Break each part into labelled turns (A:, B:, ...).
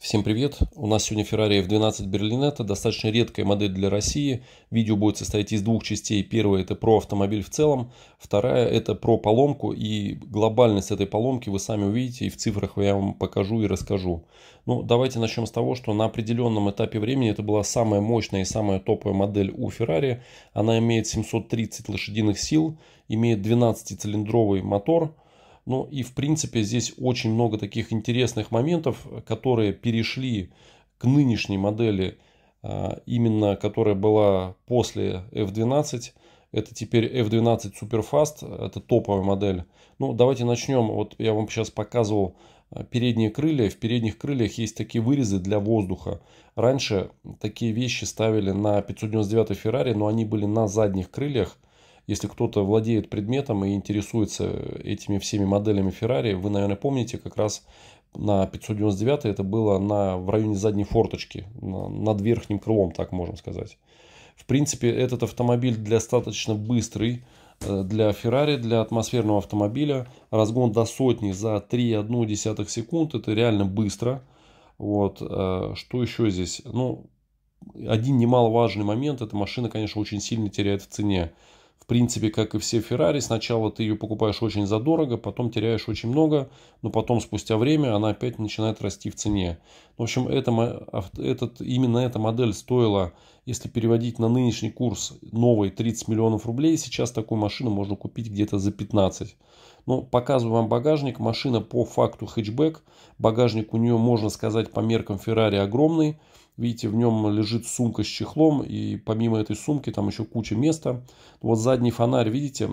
A: Всем привет! У нас сегодня Ferrari F12 Berlinetta, достаточно редкая модель для России. Видео будет состоять из двух частей. Первая это про автомобиль в целом, вторая это про поломку и глобальность этой поломки вы сами увидите и в цифрах я вам покажу и расскажу. Ну, давайте начнем с того, что на определенном этапе времени это была самая мощная и самая топовая модель у Ferrari. Она имеет 730 лошадиных сил, имеет 12-цилиндровый мотор – ну и в принципе здесь очень много таких интересных моментов, которые перешли к нынешней модели, а, именно которая была после F12. Это теперь F12 Superfast, это топовая модель. Ну давайте начнем, вот я вам сейчас показывал а, передние крылья. В передних крыльях есть такие вырезы для воздуха. Раньше такие вещи ставили на 599 Ferrari, но они были на задних крыльях. Если кто-то владеет предметом и интересуется этими всеми моделями Ferrari, вы, наверное, помните как раз на 599 это было на, в районе задней форточки, на, над верхним крылом, так можем сказать. В принципе, этот автомобиль достаточно быстрый э, для Ferrari, для атмосферного автомобиля. Разгон до сотни за 3,1 секунд, это реально быстро. Вот. Э, что еще здесь? Ну, один немаловажный момент, эта машина, конечно, очень сильно теряет в цене в принципе, как и все Феррари, сначала ты ее покупаешь очень задорого, потом теряешь очень много, но потом спустя время она опять начинает расти в цене. В общем, это, этот, именно эта модель стоила, если переводить на нынешний курс новой 30 миллионов рублей, сейчас такую машину можно купить где-то за 15. Но показываю вам багажник. Машина по факту хэтчбэк. Багажник у нее, можно сказать, по меркам Феррари огромный. Видите, в нем лежит сумка с чехлом, и помимо этой сумки там еще куча места. Вот задний фонарь, видите,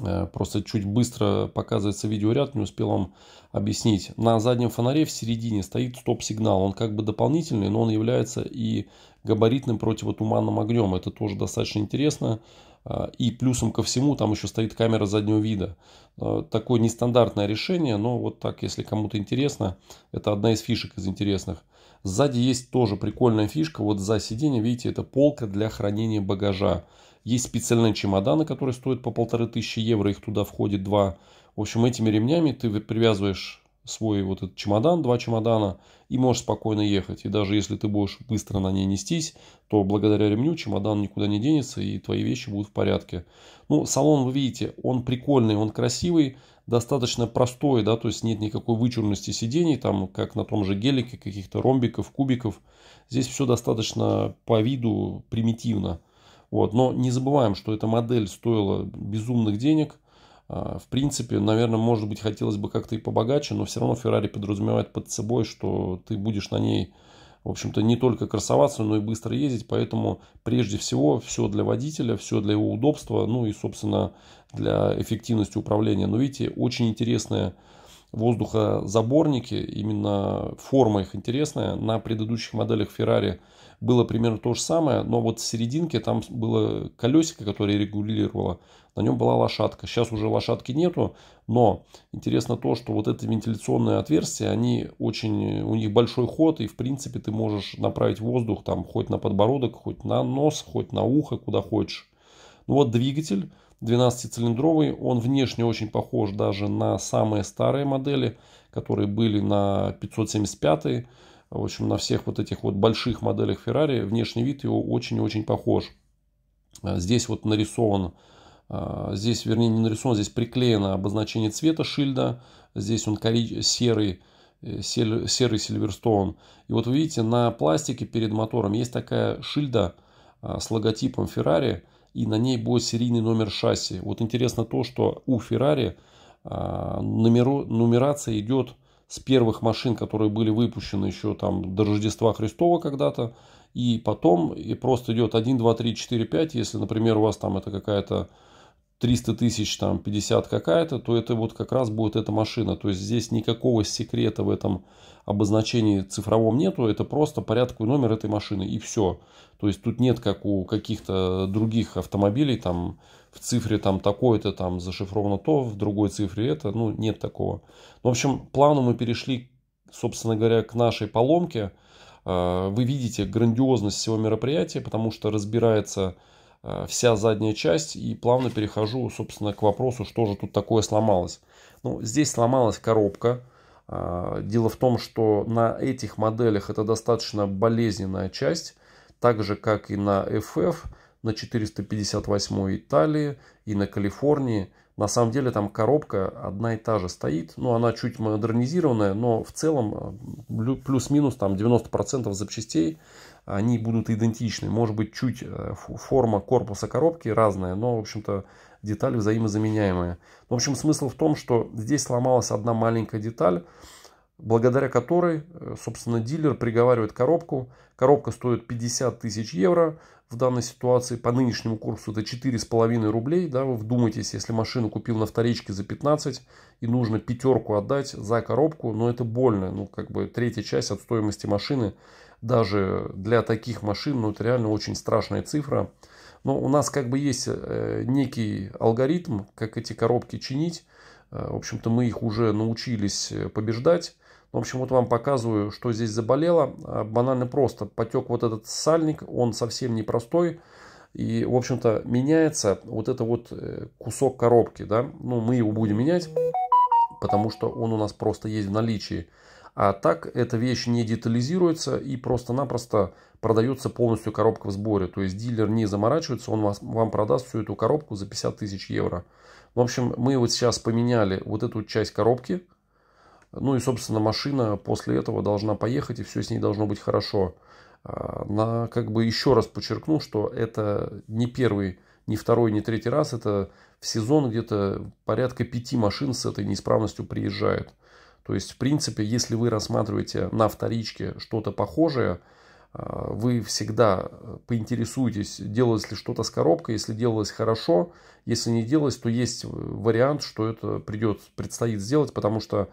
A: э, просто чуть быстро показывается видеоряд, не успел вам объяснить. На заднем фонаре в середине стоит стоп-сигнал. Он как бы дополнительный, но он является и габаритным противотуманным огнем. Это тоже достаточно интересно. А, и плюсом ко всему там еще стоит камера заднего вида. А, такое нестандартное решение, но вот так, если кому-то интересно, это одна из фишек из интересных. Сзади есть тоже прикольная фишка. Вот за сиденье, видите, это полка для хранения багажа. Есть специальные чемоданы, которые стоят по полторы тысячи евро. Их туда входит два. В общем, этими ремнями ты привязываешь свой вот этот чемодан, два чемодана, и можешь спокойно ехать. И даже если ты будешь быстро на ней нестись, то благодаря ремню чемодан никуда не денется, и твои вещи будут в порядке. Ну, салон, вы видите, он прикольный, он красивый, достаточно простой, да, то есть нет никакой вычурности сидений, там, как на том же гелике, каких-то ромбиков, кубиков. Здесь все достаточно по виду примитивно. Вот. Но не забываем, что эта модель стоила безумных денег – а, в принципе, наверное, может быть, хотелось бы как-то и побогаче, но все равно Ferrari подразумевает под собой, что ты будешь на ней, в общем-то, не только красоваться, но и быстро ездить. Поэтому, прежде всего, все для водителя, все для его удобства, ну и, собственно, для эффективности управления. Но видите, очень интересная воздухозаборники, именно форма их интересная. На предыдущих моделях Ferrari было примерно то же самое, но вот в серединке там было колесико, которое регулировало, на нем была лошадка. Сейчас уже лошадки нету, но интересно то, что вот эти вентиляционные отверстия, они очень, у них большой ход, и в принципе ты можешь направить воздух там хоть на подбородок, хоть на нос, хоть на ухо, куда хочешь. Ну вот двигатель, 12-цилиндровый. Он внешне очень похож даже на самые старые модели, которые были на 575 в общем, на всех вот этих вот больших моделях Ferrari внешний вид его очень-очень похож. А, здесь вот нарисован, а, здесь, вернее, не нарисован, здесь приклеено обозначение цвета шильда. Здесь он кори... серый, э, серый Silverstone. И вот вы видите, на пластике перед мотором есть такая шильда а, с логотипом Ferrari и на ней будет серийный номер шасси. Вот интересно то, что у Ferrari а, номеро, нумерация идет с первых машин, которые были выпущены еще там до Рождества Христова когда-то, и потом и просто идет 1, 2, 3, 4, 5, если, например, у вас там это какая-то 300 тысяч, там 50 какая-то, то это вот как раз будет эта машина. То есть здесь никакого секрета в этом обозначении цифровом нету, это просто порядковый номер этой машины и все. То есть тут нет как у каких-то других автомобилей, там в цифре там такое-то там зашифровано то, в другой цифре это, ну нет такого. Ну, в общем, плану мы перешли, собственно говоря, к нашей поломке. А, вы видите грандиозность всего мероприятия, потому что разбирается Э, вся задняя часть и плавно перехожу, собственно, к вопросу, что же тут такое сломалось. Ну, здесь сломалась коробка. А, дело в том, что на этих моделях это достаточно болезненная часть, так же, как и на FF, на 458 Италии и на Калифорнии. На самом деле там коробка одна и та же стоит, но ну, она чуть модернизированная, но в целом э, плюс-минус там 90% запчастей они будут идентичны. Может быть, чуть э, форма корпуса коробки разная, но, в общем-то, детали взаимозаменяемые. Ну, в общем, смысл в том, что здесь сломалась одна маленькая деталь, благодаря которой, э, собственно, дилер приговаривает коробку. Коробка стоит 50 тысяч евро. В данной ситуации по нынешнему курсу это 4,5 рублей. Да, вы вдумайтесь, если машину купил на вторичке за 15 и нужно пятерку отдать за коробку, но ну, это больно. Ну, как бы третья часть от стоимости машины даже для таких машин, ну, это реально очень страшная цифра. Но у нас как бы есть э, некий алгоритм, как эти коробки чинить. Э, в общем-то, мы их уже научились э, побеждать. Ну, в общем, вот вам показываю, что здесь заболело. А, банально просто. Потек вот этот сальник, он совсем непростой. И, в общем-то, меняется вот это вот кусок коробки, да. Ну, мы его будем менять, потому что он у нас просто есть в наличии. А так эта вещь не детализируется и просто-напросто продается полностью коробка в сборе. То есть дилер не заморачивается, он вас, вам продаст всю эту коробку за 50 тысяч евро. В общем, мы вот сейчас поменяли вот эту часть коробки. Ну и, собственно, машина после этого должна поехать, и все с ней должно быть хорошо. А, на, как бы еще раз подчеркну, что это не первый, не второй, не третий раз. Это в сезон где-то порядка пяти машин с этой неисправностью приезжают. То есть, в принципе, если вы рассматриваете на вторичке что-то похожее, э, вы всегда э, поинтересуетесь, делалось ли что-то с коробкой, если делалось хорошо, если не делалось, то есть э, вариант, что это придет, предстоит сделать, потому что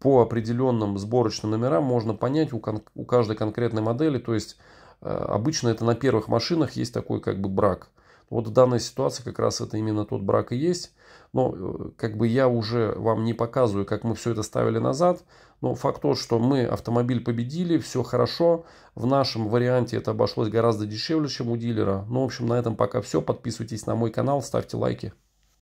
A: по определенным сборочным номерам можно понять у, кон- у каждой конкретной модели, то есть обычно это на первых машинах есть такой как бы брак – вот в данной ситуации как раз это именно тот брак и есть. Но э, как бы я уже вам не показываю, как мы все это ставили назад. Но факт тот, что мы автомобиль победили, все хорошо. В нашем варианте это обошлось гораздо дешевле, чем у дилера. Ну, в общем, на этом пока все. Подписывайтесь на мой канал, ставьте лайки.